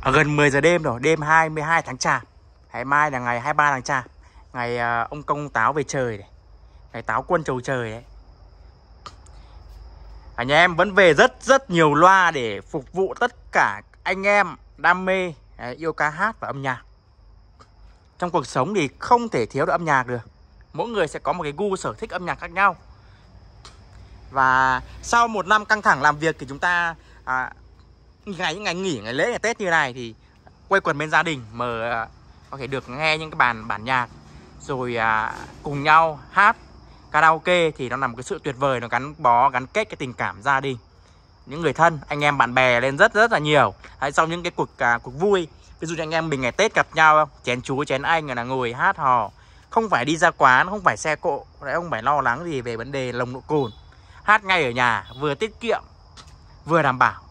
à, gần 10 giờ đêm rồi đêm 22 tháng chạp ngày mai là ngày 23 tháng chạp ngày à, ông công táo về trời này ngày táo quân trầu trời đấy Anh em vẫn về rất rất nhiều loa để phục vụ tất cả anh em đam mê à, yêu ca hát và âm nhạc trong cuộc sống thì không thể thiếu được âm nhạc được mỗi người sẽ có một cái gu sở thích âm nhạc khác nhau và sau một năm căng thẳng làm việc thì chúng ta à, ngày những ngày nghỉ ngày lễ ngày Tết như này thì quay quần bên gia đình mà có thể được nghe những cái bản bản nhạc rồi à, cùng nhau hát karaoke thì nó là một cái sự tuyệt vời nó gắn bó gắn kết cái tình cảm gia đình những người thân anh em bạn bè lên rất rất là nhiều hay sau những cái cuộc à, cuộc vui ví dụ như anh em mình ngày tết gặp nhau không chén chú chén anh là ngồi hát hò không phải đi ra quán không phải xe cộ lại không phải lo lắng gì về vấn đề lồng độ cồn hát ngay ở nhà vừa tiết kiệm vừa đảm bảo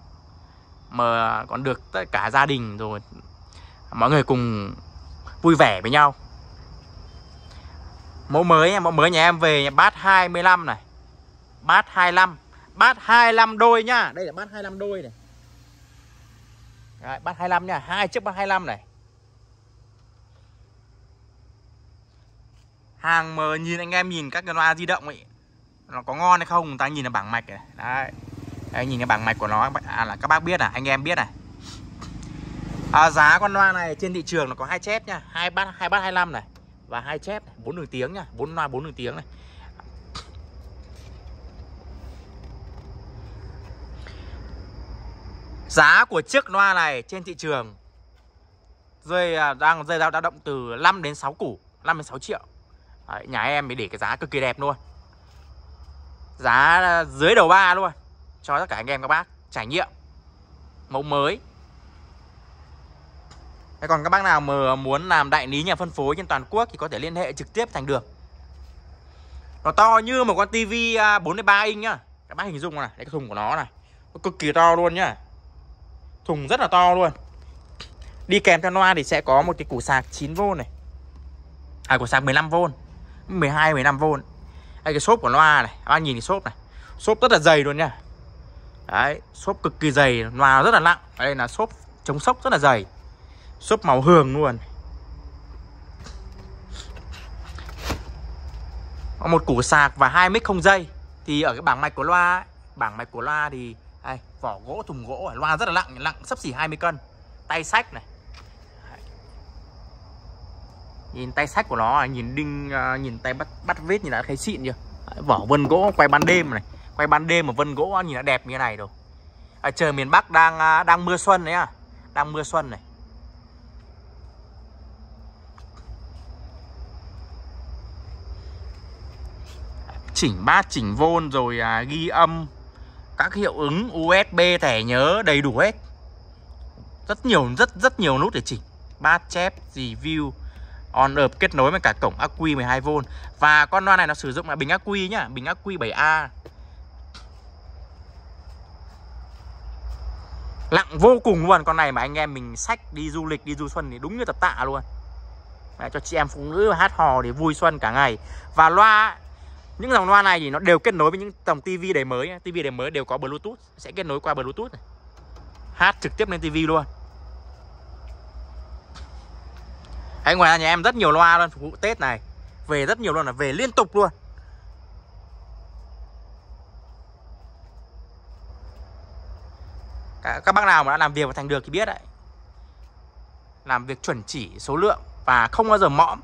mà còn được tất cả gia đình rồi mọi người cùng vui vẻ với nhau mẫu mới nha mẫu mới nhà em về nhà bát 25 này bát 25 bát 25 đôi nhá đây là bát 25 đôi này Đấy, bát 25 nha hai chiếc bát 25 này hàng mà nhìn anh em nhìn các cái loa di động ấy nó có ngon hay không người ta nhìn là bảng mạch này đấy Đấy, nhìn cái bảng mạch của nó à, là các bác biết à anh em biết này à, giá con loa này trên thị trường nó có hai chép nha hai bát hai bát 25 này và hai chép bốn đường tiếng nha bốn loa bốn đường tiếng này giá của chiếc loa này trên thị trường rơi à, đang rơi dao dao động từ 5 đến 6 củ 5 đến 6 triệu Đấy, nhà em mới để cái giá cực kỳ đẹp luôn giá dưới đầu ba luôn cho tất cả anh em các bác trải nghiệm mẫu mới Thế còn các bác nào mà muốn làm đại lý nhà phân phối trên toàn quốc thì có thể liên hệ trực tiếp thành được nó to như một con tivi 43 à, inch nhá các bác hình dung này cái thùng của nó này nó cực kỳ to luôn nhá thùng rất là to luôn đi kèm theo loa thì sẽ có một cái củ sạc 9V này à củ sạc 15V 12 15V Đây cái xốp của loa này các bác nhìn cái xốp này xốp rất là dày luôn nhá Đấy, xốp cực kỳ dày, loa rất là nặng. Đây là xốp chống sốc rất là dày. Xốp màu hường luôn. Một củ sạc và hai mic không dây. Thì ở cái bảng mạch của loa, bảng mạch của loa thì đây, vỏ gỗ thùng gỗ, loa rất là nặng, nặng sấp xỉ 20 cân. Tay sách này. Nhìn tay sách của nó, nhìn đinh à, nhìn tay bắt bắt vít nhìn đã thấy xịn chưa? vỏ vân gỗ quay ban đêm này quay ban đêm mà vân gỗ nhìn đã đẹp như thế này rồi à, trời miền Bắc đang à, đang mưa xuân đấy à đang mưa xuân này chỉnh bát chỉnh vôn rồi à, ghi âm các hiệu ứng USB thẻ nhớ đầy đủ hết rất nhiều rất rất nhiều nút để chỉnh bát chép review on up kết nối với cả cổng ắc quy 12V và con loa này nó sử dụng là bình ắc quy nhá bình ắc quy 7A lặng vô cùng luôn Con này mà anh em mình sách đi du lịch Đi du xuân thì đúng như tập tạ luôn Đấy, Cho chị em phụ nữ hát hò để vui xuân cả ngày Và loa Những dòng loa này thì nó đều kết nối với những dòng tivi đời mới tivi đời mới đều có bluetooth Sẽ kết nối qua bluetooth này. Hát trực tiếp lên tivi luôn Đấy, ngoài ra nhà em rất nhiều loa luôn phục vụ Tết này Về rất nhiều luôn là về liên tục luôn các bác nào mà đã làm việc và thành được thì biết đấy làm việc chuẩn chỉ số lượng và không bao giờ mõm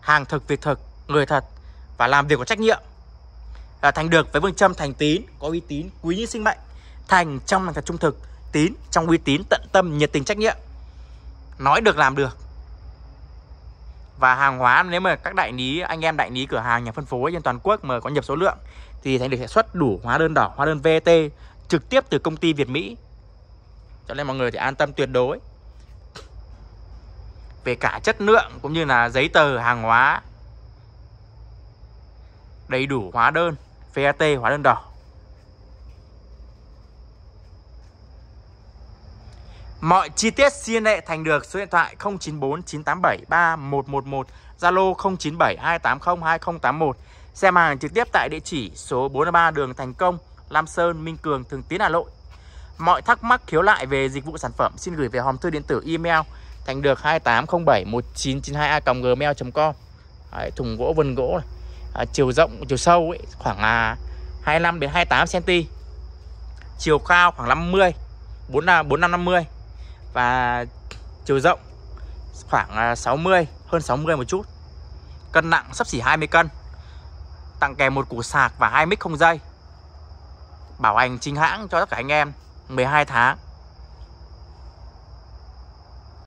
hàng thực việc thực người thật và làm việc có trách nhiệm là thành được với phương châm thành tín có uy tín quý như sinh mệnh thành trong là thật trung thực tín trong uy tín tận tâm nhiệt tình trách nhiệm nói được làm được và hàng hóa nếu mà các đại lý anh em đại lý cửa hàng nhà phân phối trên toàn quốc mà có nhập số lượng thì thành được sẽ xuất đủ hóa đơn đỏ hóa đơn VT trực tiếp từ công ty Việt Mỹ cho nên mọi người thì an tâm tuyệt đối về cả chất lượng cũng như là giấy tờ hàng hóa đầy đủ hóa đơn VAT hóa đơn đỏ Mọi chi tiết xin hệ thành được số điện thoại 094 987 3111 Zalo 0972802081 Xem hàng trực tiếp tại địa chỉ số 43 đường Thành Công Lam Sơn, Minh Cường, Thường Tín, Hà Nội. Mọi thắc mắc khiếu lại về dịch vụ sản phẩm xin gửi về hòm thư điện tử email thành được 28071992a.gmail.com Đấy, Thùng gỗ vân gỗ này. À, chiều rộng, chiều sâu ấy, khoảng à, 25 đến 28 cm. Chiều cao khoảng 50, 45 4550 và chiều rộng khoảng à, 60, hơn 60 một chút. Cân nặng sắp xỉ 20 cân. Tặng kèm một củ sạc và hai mic không dây bảo hành chính hãng cho tất cả anh em 12 tháng